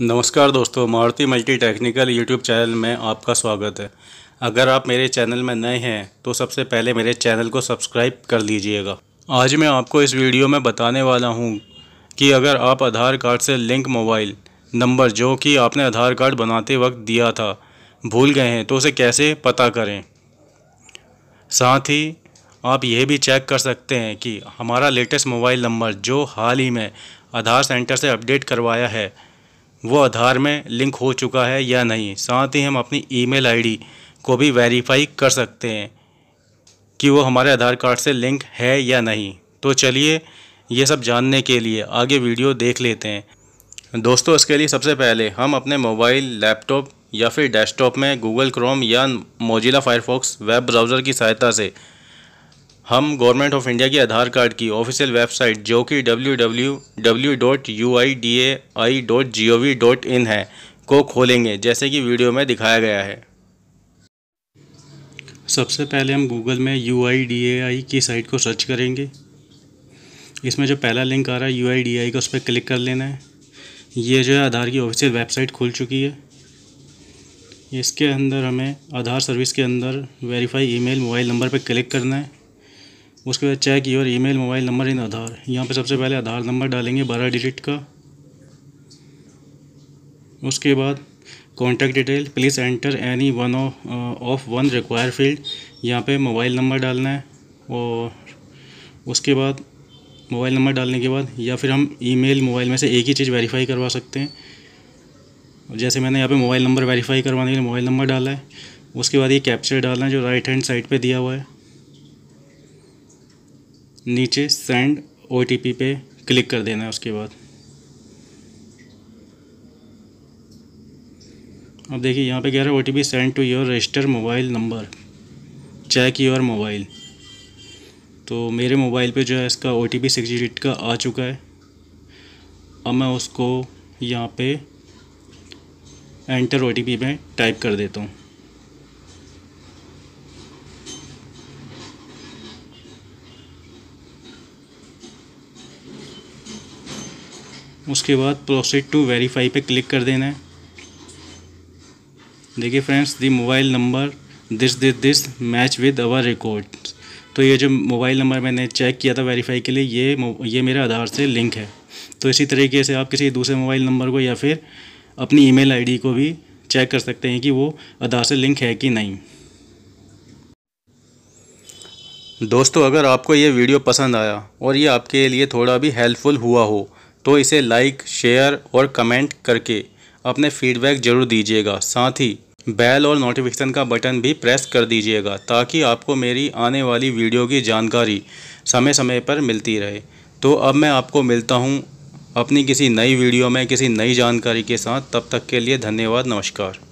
नमस्कार दोस्तों Maruti multi technical YouTube channel में आपका स्वागत है अगर आप मेरे चैनल में नए हैं तो सबसे पहले मेरे चैनल को सब्सक्राइब कर लीजिएगा आज मैं आपको इस वीडियो में बताने वाला हूँ कि अगर आप आधार कार्ड से लिंक मोबाइल नंबर जो कि आपने आधार कार्ड बनाते वक्त दिया था भूल गए हैं तो उसे कैसे पता करें साथ ही आप यह भी चेक कर सकते हैं कि हमारा लेटेस्ट मोबाइल नंबर जो हाल ही में आधार सेंटर से अपडेट करवाया है वो आधार में लिंक हो चुका है या नहीं साथ ही हम अपनी ईमेल आईडी को भी वेरीफाई कर सकते हैं कि वो हमारे आधार कार्ड से लिंक है या नहीं तो चलिए ये सब जानने के लिए आगे वीडियो देख लेते हैं दोस्तों इसके लिए सबसे पहले हम अपने मोबाइल लैपटॉप या फिर डेस्कटॉप में गूगल क्रोम या मोजिला फायरफॉक्स वेब ब्राउज़र की सहायता से हम गवर्नमेंट ऑफ इंडिया के आधार कार्ड की ऑफिशियल वेबसाइट जो कि www.uidai.gov.in है को खोलेंगे जैसे कि वीडियो में दिखाया गया है सबसे पहले हम गूगल में यू की साइट को सर्च करेंगे इसमें जो पहला लिंक आ रहा है यू का उस पर क्लिक कर लेना है ये जो है आधार की ऑफिशियल वेबसाइट खुल चुकी है इसके अंदर हमें आधार सर्विस के अंदर वेरीफाई ईमेल मोबाइल नंबर पर क्लिक करना है उसके बाद check your email mobile number in Aadhaar यहाँ पे सबसे पहले आधार नंबर डालेंगे बारह डिजिट का उसके बाद contact detail please enter any one of one require field यहाँ पे मोबाइल नंबर डालना है और उसके बाद मोबाइल नंबर डालने के बाद या फिर हम ईमेल मोबाइल में से एक ही चीज़ वेरीफाई करवा सकते हैं जैसे मैंने यहाँ पे मोबाइल नंबर वेरीफाई करवाने के लिए मोबाइल नंबर डाला है उसके बाद ये कैप्चर डालना है जो राइट हैंड साइड पे दिया हुआ है नीचे सेंड ओ पे क्लिक कर देना है उसके बाद अब देखिए यहाँ पे कह रहा है O T P send to your register mobile number check your mobile तो मेरे मोबाइल पे जो है इसका O T P six digit का आ चुका है अब मैं उसको यहाँ पे एंटर ओ टी पी में टाइप कर देता हूँ उसके बाद प्रोसीड टू वेरीफाई पे क्लिक कर देना है देखिए friends the mobile number this this this match with our record तो ये जो मोबाइल नंबर मैंने चेक किया था वेरीफाई के लिए ये ये मेरे आधार से लिंक है तो इसी तरीके से आप किसी दूसरे मोबाइल नंबर को या फिर अपनी ईमेल आईडी को भी चेक कर सकते हैं कि वो आधार से लिंक है कि नहीं दोस्तों अगर आपको ये वीडियो पसंद आया और ये आपके लिए थोड़ा भी हेल्पफुल हुआ हो तो इसे लाइक शेयर और कमेंट करके अपने फीडबैक जरूर दीजिएगा साथ ही बेल और नोटिफिकेशन का बटन भी प्रेस कर दीजिएगा ताकि आपको मेरी आने वाली वीडियो की जानकारी समय समय पर मिलती रहे तो अब मैं आपको मिलता हूँ अपनी किसी नई वीडियो में किसी नई जानकारी के साथ तब तक के लिए धन्यवाद नमस्कार